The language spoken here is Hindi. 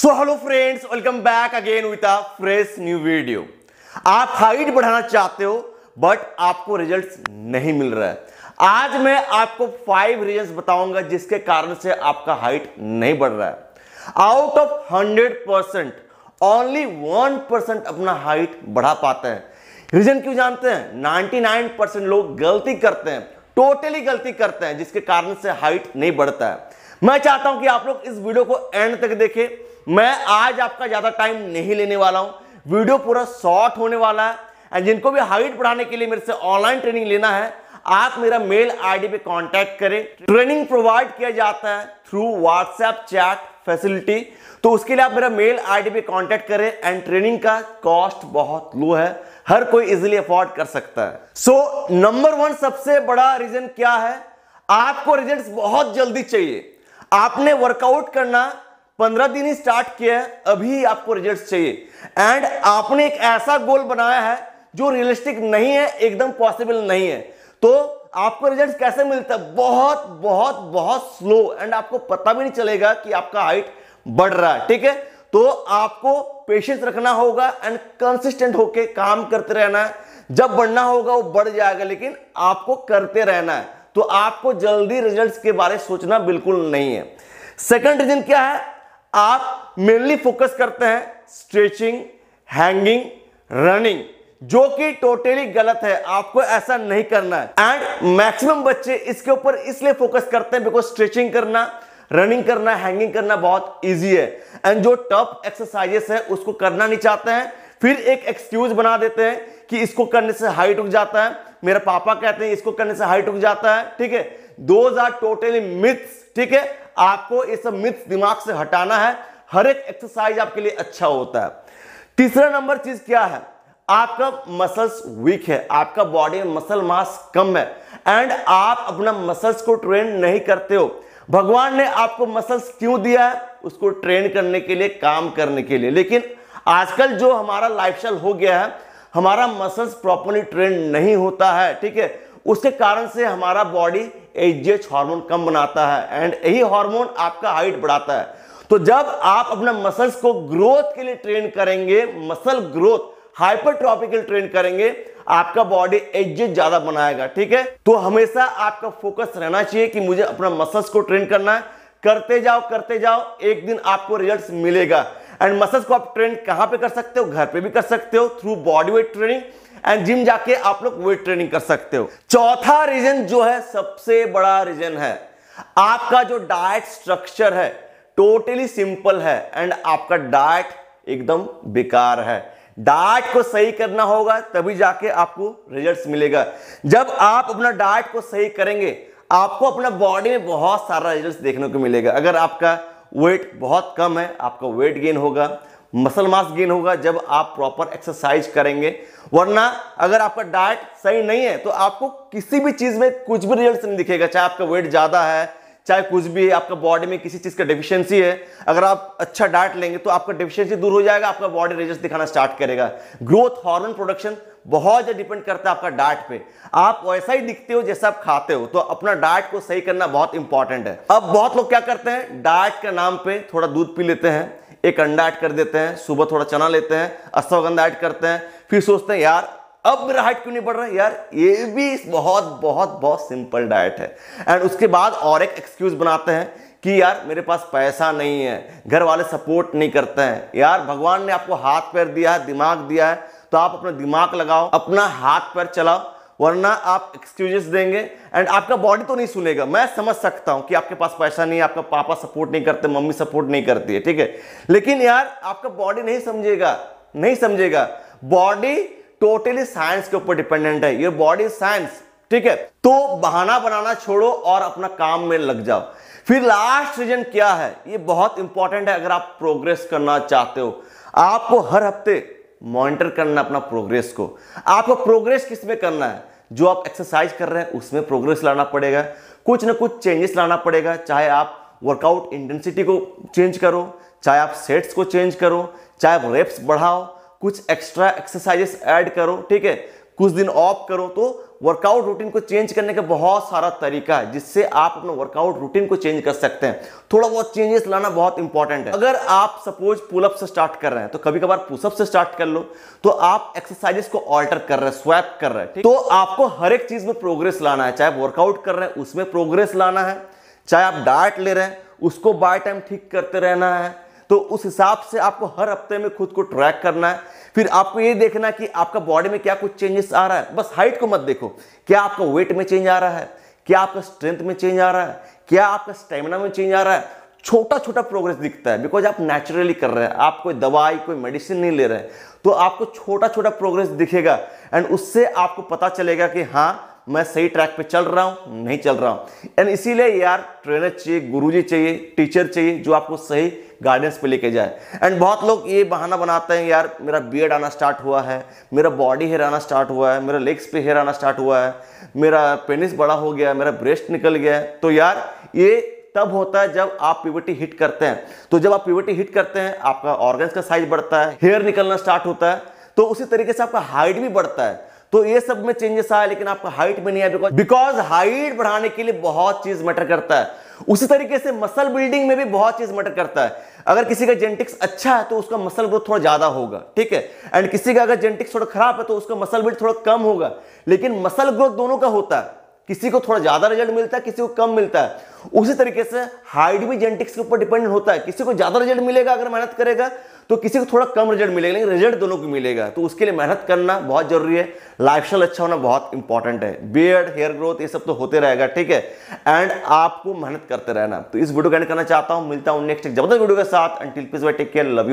so hello friends welcome back again with a fresh new video आप हाइट बढ़ाना चाहते हो बट आपको रिजल्ट्स नहीं मिल रहा है आज मैं आपको फाइव रीजंस बताऊंगा जिसके कारण से आपका हाइट नहीं बढ़ रहा है out of hundred percent only one percent अपना हाइट बढ़ा पाते हैं रीजन क्यों जानते हैं नाइन्टी नाइन परसेंट लोग गलती करते हैं टोटली गलती करते हैं जिसके कारण से हाइट नहीं बढ़ता है मैं चाहता हूं कि आप लोग इस वीडियो को एंड तक देखें मैं आज आपका ज़्यादा टाइम नहीं लेने वाला हूं वीडियो पूरा शॉर्ट होने वाला है एंड जिनको भी हाइट बढ़ाने के लिए मेरे से ऑनलाइन ट्रेनिंग लेना है आप मेरा मेल आईडी पे कांटेक्ट करें ट्रेनिंग प्रोवाइड किया जाता है थ्रू व्हाट्सएप चैट फैसिलिटी तो उसके लिए आप मेरा मेल आईडी पे कांटेक्ट करें एंड ट्रेनिंग का कॉस्ट बहुत लो है हर कोई इजिली अफोर्ड कर सकता है सो नंबर वन सबसे बड़ा रीजन क्या है आपको रिजल्ट बहुत जल्दी चाहिए आपने वर्कआउट करना पंद्रह दिन ही स्टार्ट किया है अभी आपको रिजल्ट चाहिए एंड आपने एक ऐसा गोल बनाया है जो रियलिस्टिक नहीं है एकदम पॉसिबल नहीं है तो आपको रिजल्ट कैसे मिलता है बहुत बहुत बहुत स्लो एंड आपको पता भी नहीं चलेगा कि आपका हाइट बढ़ रहा है ठीक है तो आपको पेशेंस रखना होगा एंड कंसिस्टेंट होके काम करते रहना है जब बढ़ना होगा वो बढ़ जाएगा लेकिन आपको करते रहना है तो आपको जल्दी रिजल्ट्स के बारे सोचना बिल्कुल नहीं है सेकंड रीजन क्या है आप मेनली फोकस करते हैं स्ट्रेचिंग हैंगिंग रनिंग जो कि टोटली गलत है आपको ऐसा नहीं करना है एंड मैक्सिमम बच्चे इसके ऊपर इसलिए फोकस करते हैं बिकॉज स्ट्रेचिंग करना रनिंग करना हैंगिंग करना बहुत इजी है एंड जो टफ एक्सरसाइजेस है उसको करना नहीं चाहते हैं फिर एक एक्सक्यूज बना देते हैं कि इसको करने से हाइट उठ जाता है मेरा पापा कहते हैं इसको करने से हाइट उठ जाता है ठीक है दो आर टोटली मिथ्स ठीक है आपको ये सब मिथ्स दिमाग से हटाना है हर एक एक्सरसाइज आपके लिए अच्छा होता है तीसरा नंबर चीज क्या है आपका मसल्स वीक है आपका बॉडी मसल मास कम है एंड आप अपना मसल्स को ट्रेन नहीं करते हो भगवान ने आपको मसल्स क्यों दिया है उसको ट्रेन करने के लिए काम करने के लिए लेकिन आजकल जो हमारा लाइफस्टाइल हो गया है हमारा मसल्स प्रॉपरली ट्रेन नहीं होता है ठीक है उसके कारण से हमारा बॉडी एच हार्मोन कम बनाता है एंड यही हार्मोन आपका हाइट बढ़ाता है तो जब आप अपना मसल्स को ग्रोथ के लिए ट्रेन करेंगे मसल ग्रोथ हाइपरट्रॉपिकल ट्रेन करेंगे आपका बॉडी एच ज्यादा बनाएगा ठीक है तो हमेशा आपका फोकस रहना चाहिए कि मुझे अपना मसल्स को ट्रेन करना है करते जाओ करते जाओ एक दिन आपको रिजल्ट मिलेगा एंड मसल्स को आप ट्रेन कहां पे कर सकते हो घर पे भी कर सकते हो through body weight training and gym जाके आप लोग वेट ट्रेनिंग कर सकते हो चौथा रीजन जो है सबसे बड़ा रीजन है आपका जो डाइट स्ट्रक्चर है टोटली सिंपल है एंड आपका डाइट एकदम बेकार है डाइट को सही करना होगा तभी जाके आपको रिजल्ट्स मिलेगा जब आप अपना डाइट को सही करेंगे आपको अपना बॉडी में बहुत सारा रिजल्ट्स देखने को मिलेगा अगर आपका वेट बहुत कम है आपका वेट गेन होगा मसल मास गेन होगा जब आप प्रॉपर एक्सरसाइज करेंगे वरना अगर आपका डाइट सही नहीं है तो आपको किसी भी चीज़ में कुछ भी रिजल्ट नहीं दिखेगा चाहे आपका वेट ज़्यादा है चाहे कुछ भी है आपका बॉडी में किसी चीज़ का डिफिशियंसी है अगर आप अच्छा डाइट लेंगे तो आपका डिफिशियंसी दूर हो जाएगा आपका बॉडी रिजल्ट दिखाना स्टार्ट करेगा ग्रोथ हार्मोन प्रोडक्शन बहुत ज़्यादा डिपेंड करता है आपका डाइट पे आप वैसा ही दिखते हो जैसा आप खाते हो तो अपना डाइट को सही करना बहुत इंपॉर्टेंट है अब बहुत लोग क्या करते हैं डाइट के नाम पर थोड़ा दूध पी लेते हैं एक अंडा ऐड कर देते हैं सुबह थोड़ा चना लेते हैं अश्वगंधा ऐड करते हैं फिर सोचते हैं यार अब मेरा हाइट क्यों नहीं बढ़ रहा है यार ये भी बहुत बहुत बहुत सिंपल डाइट है एंड उसके बाद और एक एक्सक्यूज बनाते हैं कि यार मेरे पास पैसा नहीं है घर वाले सपोर्ट नहीं करते हैं यार भगवान ने आपको हाथ पैर दिया है दिमाग दिया है तो आप अपना दिमाग लगाओ अपना हाथ पैर चलाओ वरना आप एक्सक्यूजेस देंगे एंड आपका बॉडी तो नहीं सुनेगा मैं समझ सकता हूं कि आपके पास पैसा नहीं है आपका पापा सपोर्ट नहीं करते मम्मी सपोर्ट नहीं करती है ठीक है लेकिन यार आपका बॉडी नहीं समझेगा नहीं समझेगा बॉडी टोटली साइंस के ऊपर डिपेंडेंट है योर बॉडी साइंस ठीक है तो बहाना बनाना छोड़ो और अपना काम में लग जाओ फिर लास्ट रीजन क्या है ये बहुत इंपॉर्टेंट है अगर आप प्रोग्रेस करना चाहते हो आपको हर हफ्ते मॉनिटर करना है अपना प्रोग्रेस को आपको प्रोग्रेस किस में करना है जो आप एक्सरसाइज कर रहे हैं उसमें प्रोग्रेस लाना पड़ेगा कुछ ना कुछ चेंजेस लाना पड़ेगा चाहे आप वर्कआउट इंटेंसिटी को चेंज करो चाहे आप सेट्स को चेंज करो चाहे आप रेप्स बढ़ाओ कुछ एक्स्ट्रा एक्सरसाइजेस ऐड करो ठीक है कुछ दिन ऑफ करो तो वर्कआउट रूटीन को चेंज करने का बहुत सारा तरीका है जिससे आप अपना वर्कआउट रूटीन को चेंज कर सकते हैं थोड़ा बहुत चेंजेस लाना बहुत इंपॉर्टेंट है अगर आप सपोज पुलअप से स्टार्ट कर रहे हैं तो कभी कभार पुशअप से स्टार्ट कर लो तो आप एक्सरसाइजेस को ऑल्टर कर रहे हैं स्वैप कर रहे हैं तो आपको हर एक चीज में प्रोग्रेस लाना है चाहे वर्कआउट कर रहे हैं उसमें प्रोग्रेस लाना है चाहे आप डाइट ले रहे हैं उसको बाय टाइम ठीक करते रहना है तो उस हिसाब से आपको हर हफ्ते में खुद को ट्रैक करना है फिर आपको ये देखना कि आपका बॉडी में क्या कुछ चेंजेस आ रहा है बस हाइट को मत देखो क्या आपका वेट में चेंज आ रहा है क्या आपका स्ट्रेंथ में चेंज आ रहा है क्या आपका स्टेमिना में चेंज आ रहा है छोटा छोटा प्रोग्रेस दिखता है बिकॉज आप नेचुरली कर रहे हैं आप कोई दवाई कोई मेडिसिन नहीं ले रहे हैं तो आपको छोटा छोटा प्रोग्रेस दिखेगा एंड उससे आपको पता चलेगा कि हाँ मैं सही ट्रैक पे चल रहा हूँ नहीं चल रहा हूँ एंड इसीलिए यार ट्रेनर चाहिए गुरुजी चाहिए टीचर चाहिए जो आपको सही गाइडेंस पे लेके जाए एंड बहुत लोग ये बहाना बनाते हैं यार मेरा बियड आना स्टार्ट हुआ है मेरा बॉडी हेयर आना स्टार्ट हुआ है मेरा लेग्स पे हेयर आना स्टार्ट हुआ है मेरा पेनिस बड़ा हो गया मेरा ब्रेस्ट निकल गया है तो यार ये तब होता है जब आप पिवटी हिट करते हैं तो जब आप पीवटी हिट करते हैं आपका ऑर्गन्स का साइज बढ़ता है हेयर निकलना स्टार्ट होता है तो उसी तरीके से आपका हाइट भी बढ़ता है तो ये सब में चेंजेस आया लेकिन आपका हाइट में नहीं आया बिकॉज बिकॉज हाइट बढ़ाने के लिए बहुत चीज मैटर करता है उसी तरीके से मसल बिल्डिंग में भी बहुत चीज मैटर करता है अगर किसी का जेनेटिक्स अच्छा है तो उसका मसल ग्रोथ थोड़ा ज्यादा होगा ठीक है एंड किसी का अगर जेनेटिक्स थोड़ा खराब है तो उसका मसल बिल्ड थोड़ा कम होगा लेकिन मसल ग्रोथ दोनों का होता है किसी को थोड़ा ज्यादा रिजल्ट मिलता है किसी को कम मिलता है उसी तरीके से हाइट भी जेनेटिक्स के ऊपर डिपेंडेंट होता है किसी को ज्यादा रिजल्ट मिलेगा अगर मेहनत करेगा तो किसी को थोड़ा कम रिजल्ट मिलेगा लेकिन रिजल्ट दोनों को मिलेगा तो उसके लिए मेहनत करना बहुत जरूरी है लाइफ अच्छा होना बहुत इंपॉर्टेंट है बियर्ड हेयर ग्रोथ ये सब तो होते रहेगा ठीक है एंड आपको मेहनत करते रहना तो इस वीडियो को एंड करना चाहता हूं मिलता हूं नेक्स्ट जबरदस्त वीडियो के साथ टेक केयर लव यू